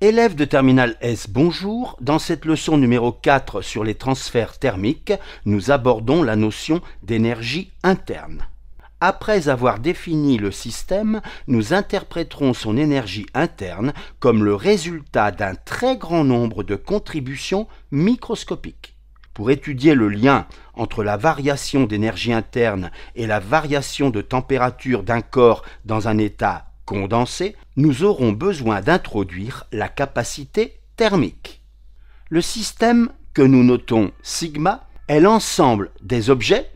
Élève de Terminal S, bonjour. Dans cette leçon numéro 4 sur les transferts thermiques, nous abordons la notion d'énergie interne. Après avoir défini le système, nous interpréterons son énergie interne comme le résultat d'un très grand nombre de contributions microscopiques. Pour étudier le lien entre la variation d'énergie interne et la variation de température d'un corps dans un état Condensé, nous aurons besoin d'introduire la capacité thermique. Le système que nous notons sigma est l'ensemble des objets,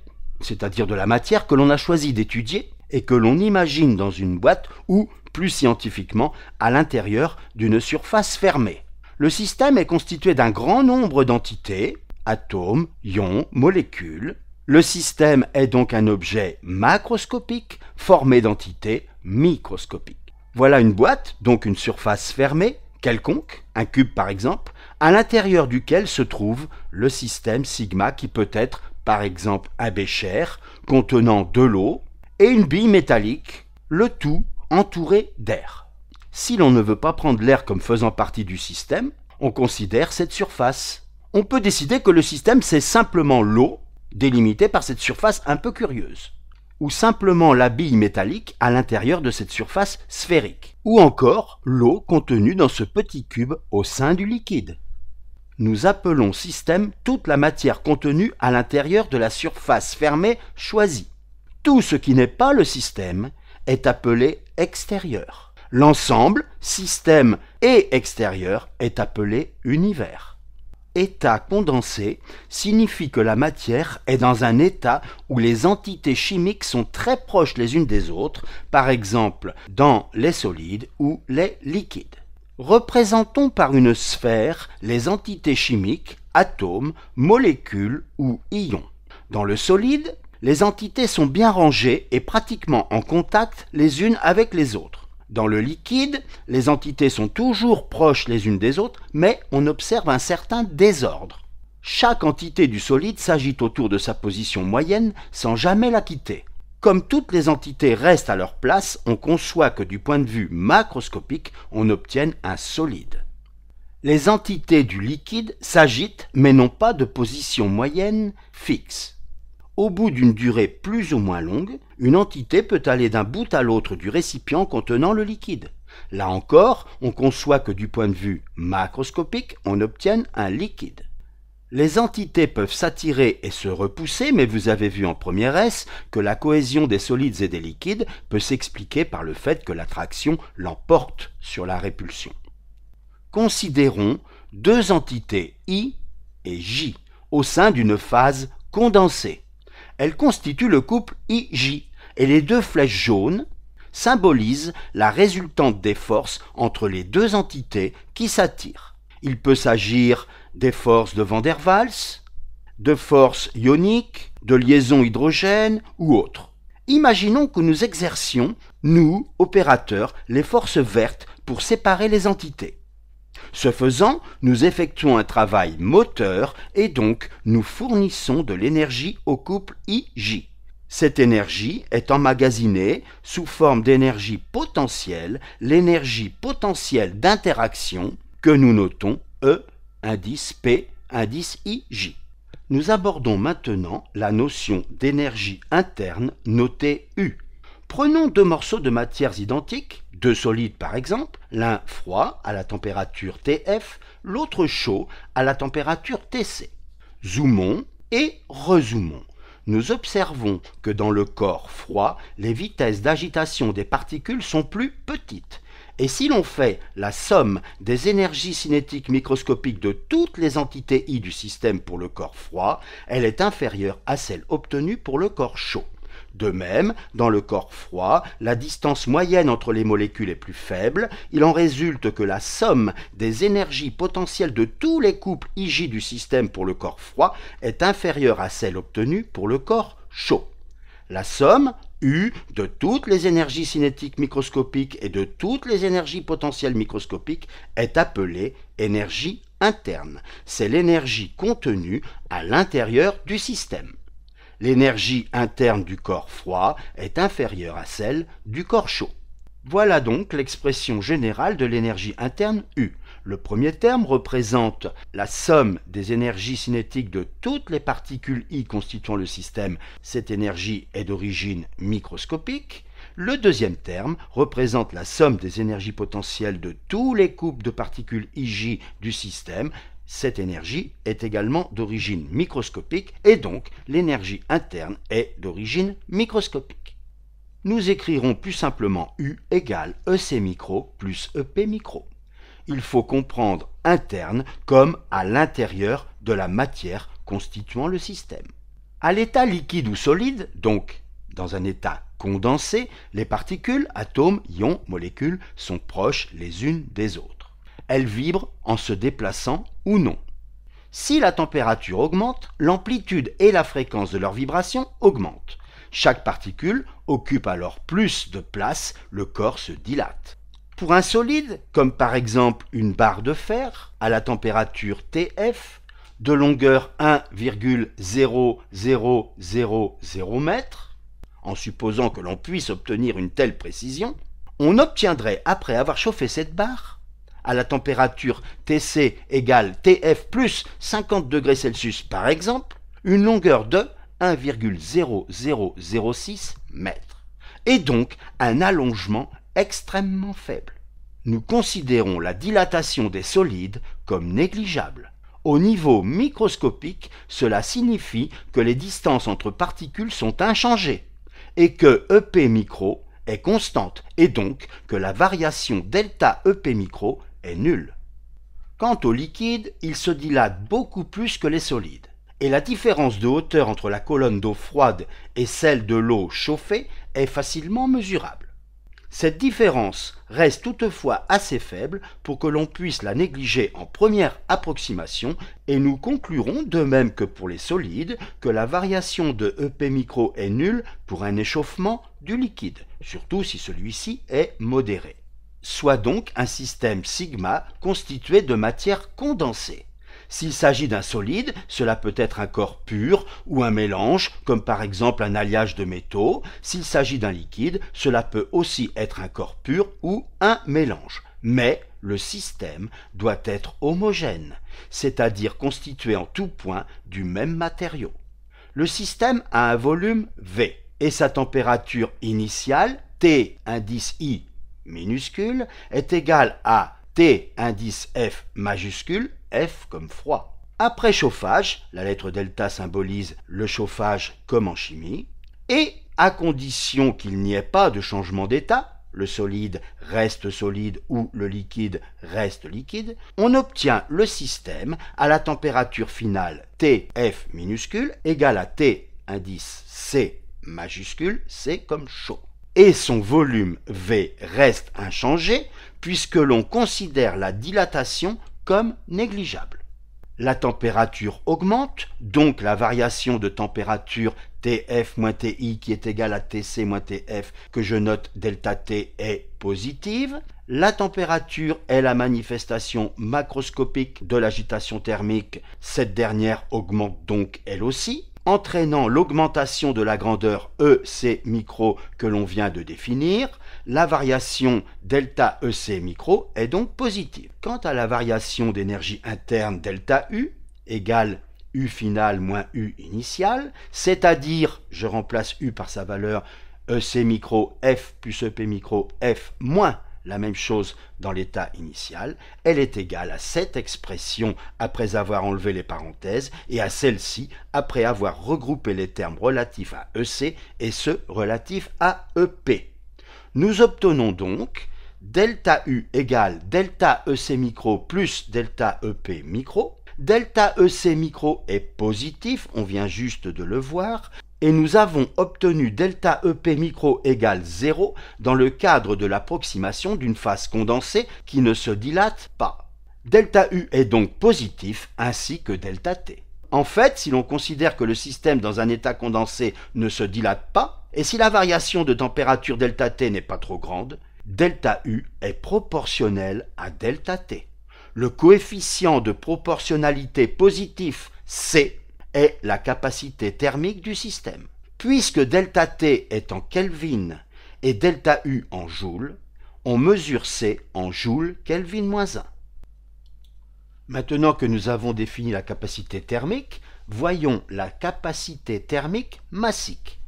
c'est-à-dire de la matière que l'on a choisi d'étudier et que l'on imagine dans une boîte ou, plus scientifiquement, à l'intérieur d'une surface fermée. Le système est constitué d'un grand nombre d'entités, atomes, ions, molécules. Le système est donc un objet macroscopique formé d'entités microscopique. Voilà une boîte, donc une surface fermée, quelconque, un cube par exemple, à l'intérieur duquel se trouve le système sigma qui peut être par exemple un bécher contenant de l'eau et une bille métallique, le tout entouré d'air. Si l'on ne veut pas prendre l'air comme faisant partie du système, on considère cette surface. On peut décider que le système c'est simplement l'eau délimitée par cette surface un peu curieuse ou simplement la bille métallique à l'intérieur de cette surface sphérique, ou encore l'eau contenue dans ce petit cube au sein du liquide. Nous appelons système toute la matière contenue à l'intérieur de la surface fermée choisie. Tout ce qui n'est pas le système est appelé extérieur. L'ensemble, système et extérieur, est appelé univers état condensé signifie que la matière est dans un état où les entités chimiques sont très proches les unes des autres, par exemple dans les solides ou les liquides. Représentons par une sphère les entités chimiques, atomes, molécules ou ions. Dans le solide, les entités sont bien rangées et pratiquement en contact les unes avec les autres. Dans le liquide, les entités sont toujours proches les unes des autres, mais on observe un certain désordre. Chaque entité du solide s'agite autour de sa position moyenne sans jamais la quitter. Comme toutes les entités restent à leur place, on conçoit que du point de vue macroscopique, on obtienne un solide. Les entités du liquide s'agitent mais n'ont pas de position moyenne fixe. Au bout d'une durée plus ou moins longue, une entité peut aller d'un bout à l'autre du récipient contenant le liquide. Là encore, on conçoit que du point de vue macroscopique, on obtienne un liquide. Les entités peuvent s'attirer et se repousser, mais vous avez vu en première S que la cohésion des solides et des liquides peut s'expliquer par le fait que l'attraction l'emporte sur la répulsion. Considérons deux entités I et J au sein d'une phase condensée. Elle constitue le couple IJ, et les deux flèches jaunes symbolisent la résultante des forces entre les deux entités qui s'attirent. Il peut s'agir des forces de Van der Waals, de forces ioniques, de liaisons hydrogène ou autres. Imaginons que nous exercions, nous, opérateurs, les forces vertes pour séparer les entités. Ce faisant, nous effectuons un travail moteur et donc nous fournissons de l'énergie au couple IJ. Cette énergie est emmagasinée sous forme d'énergie potentielle, l'énergie potentielle d'interaction que nous notons E, indice P, indice IJ. Nous abordons maintenant la notion d'énergie interne notée U. Prenons deux morceaux de matières identiques, deux solides par exemple, l'un froid à la température TF, l'autre chaud à la température TC. Zoomons et rezoomons. Nous observons que dans le corps froid, les vitesses d'agitation des particules sont plus petites. Et si l'on fait la somme des énergies cinétiques microscopiques de toutes les entités I du système pour le corps froid, elle est inférieure à celle obtenue pour le corps chaud. De même, dans le corps froid, la distance moyenne entre les molécules est plus faible, il en résulte que la somme des énergies potentielles de tous les couples IJ du système pour le corps froid est inférieure à celle obtenue pour le corps chaud. La somme U de toutes les énergies cinétiques microscopiques et de toutes les énergies potentielles microscopiques est appelée énergie interne. C'est l'énergie contenue à l'intérieur du système. L'énergie interne du corps froid est inférieure à celle du corps chaud. Voilà donc l'expression générale de l'énergie interne U. Le premier terme représente la somme des énergies cinétiques de toutes les particules I constituant le système. Cette énergie est d'origine microscopique. Le deuxième terme représente la somme des énergies potentielles de tous les couples de particules IJ du système. Cette énergie est également d'origine microscopique et donc l'énergie interne est d'origine microscopique. Nous écrirons plus simplement U égale EC micro plus EP micro. Il faut comprendre interne comme à l'intérieur de la matière constituant le système. À l'état liquide ou solide, donc dans un état condensé, les particules, atomes, ions, molécules sont proches les unes des autres elle vibre en se déplaçant ou non. Si la température augmente, l'amplitude et la fréquence de leur vibration augmentent. Chaque particule occupe alors plus de place, le corps se dilate. Pour un solide, comme par exemple une barre de fer, à la température TF, de longueur 1,0000 m, en supposant que l'on puisse obtenir une telle précision, on obtiendrait, après avoir chauffé cette barre, à la température TC égale TF plus 50 degrés Celsius par exemple, une longueur de 1,0006 mètres, et donc un allongement extrêmement faible. Nous considérons la dilatation des solides comme négligeable. Au niveau microscopique, cela signifie que les distances entre particules sont inchangées et que EP micro est constante et donc que la variation delta EP micro est nul. Quant au liquide, il se dilate beaucoup plus que les solides, et la différence de hauteur entre la colonne d'eau froide et celle de l'eau chauffée est facilement mesurable. Cette différence reste toutefois assez faible pour que l'on puisse la négliger en première approximation et nous conclurons, de même que pour les solides, que la variation de EP micro est nulle pour un échauffement du liquide, surtout si celui-ci est modéré soit donc un système sigma constitué de matière condensée. S'il s'agit d'un solide, cela peut être un corps pur ou un mélange, comme par exemple un alliage de métaux. S'il s'agit d'un liquide, cela peut aussi être un corps pur ou un mélange. Mais le système doit être homogène, c'est-à-dire constitué en tout point du même matériau. Le système a un volume V et sa température initiale, T, indice I minuscule est égal à T indice F majuscule, F comme froid. Après chauffage, la lettre delta symbolise le chauffage comme en chimie, et à condition qu'il n'y ait pas de changement d'état, le solide reste solide ou le liquide reste liquide, on obtient le système à la température finale TF minuscule égale à T indice C majuscule, C comme chaud et son volume V reste inchangé puisque l'on considère la dilatation comme négligeable. La température augmente, donc la variation de température Tf Ti qui est égale à Tc Tf que je note delta T est positive. La température est la manifestation macroscopique de l'agitation thermique, cette dernière augmente donc elle aussi entraînant l'augmentation de la grandeur EC micro que l'on vient de définir, la variation delta EC micro est donc positive. Quant à la variation d'énergie interne delta U égale U final moins U initial, c'est-à-dire, je remplace U par sa valeur EC micro F plus EP micro F moins la même chose dans l'état initial, elle est égale à cette expression après avoir enlevé les parenthèses et à celle-ci après avoir regroupé les termes relatifs à EC et ceux relatifs à EP. Nous obtenons donc delta U égale delta EC micro plus delta EP micro. Delta EC micro est positif, on vient juste de le voir, et nous avons obtenu delta EP micro égale 0 dans le cadre de l'approximation d'une phase condensée qui ne se dilate pas. Delta U est donc positif ainsi que delta T. En fait, si l'on considère que le système dans un état condensé ne se dilate pas, et si la variation de température delta T n'est pas trop grande, delta U est proportionnel à delta T. Le coefficient de proportionnalité positif C est la capacité thermique du système. Puisque delta T est en Kelvin et delta U en joules, on mesure C en joules Kelvin moins 1. Maintenant que nous avons défini la capacité thermique, voyons la capacité thermique massique.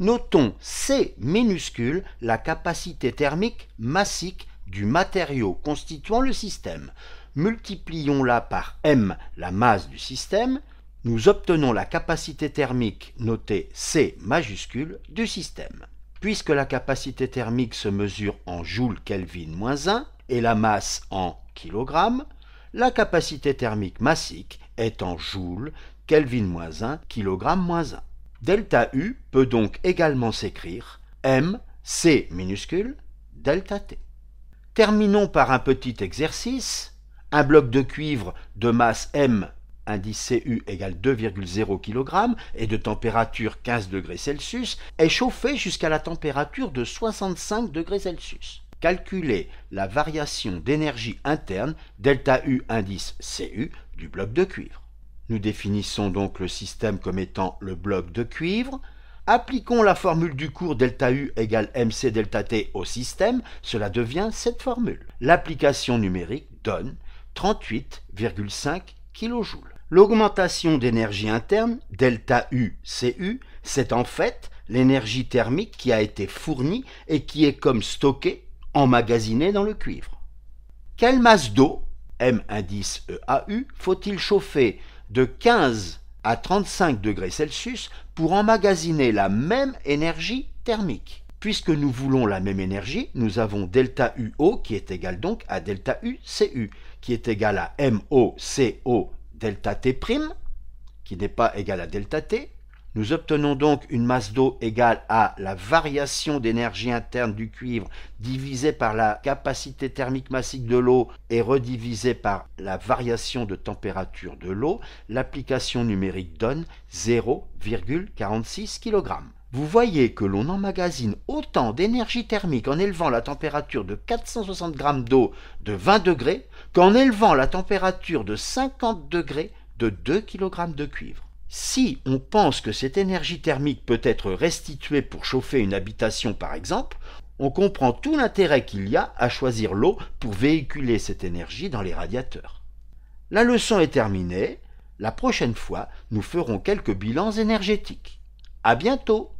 Notons C minuscule la capacité thermique massique du matériau constituant le système. Multiplions-la par M, la masse du système, nous obtenons la capacité thermique notée C majuscule du système. Puisque la capacité thermique se mesure en joules Kelvin-1 et la masse en kilogrammes, la capacité thermique massique est en joules Kelvin-1, moins 1 Delta U peut donc également s'écrire M C minuscule delta T. Terminons par un petit exercice. Un bloc de cuivre de masse M indice CU égale 2,0 kg et de température 15 degrés Celsius, est chauffé jusqu'à la température de 65 degrés Celsius. Calculez la variation d'énergie interne, delta U indice CU, du bloc de cuivre. Nous définissons donc le système comme étant le bloc de cuivre. Appliquons la formule du cours delta U égale MC delta T au système, cela devient cette formule. L'application numérique donne 38,5 kJ. L'augmentation d'énergie interne, delta U, c'est en fait l'énergie thermique qui a été fournie et qui est comme stockée, emmagasinée dans le cuivre. Quelle masse d'eau, M indice EAU, faut-il chauffer de 15 à 35 degrés Celsius pour emmagasiner la même énergie thermique Puisque nous voulons la même énergie, nous avons delta UO qui est égal donc à delta UCU, qui est égal à MOCO delta T', qui n'est pas égal à delta T. Nous obtenons donc une masse d'eau égale à la variation d'énergie interne du cuivre divisée par la capacité thermique massique de l'eau et redivisée par la variation de température de l'eau. L'application numérique donne 0,46 kg. Vous voyez que l'on emmagasine autant d'énergie thermique en élevant la température de 460 g d'eau de 20 degrés qu'en élevant la température de 50 degrés de 2 kg de cuivre. Si on pense que cette énergie thermique peut être restituée pour chauffer une habitation par exemple, on comprend tout l'intérêt qu'il y a à choisir l'eau pour véhiculer cette énergie dans les radiateurs. La leçon est terminée, la prochaine fois nous ferons quelques bilans énergétiques. À bientôt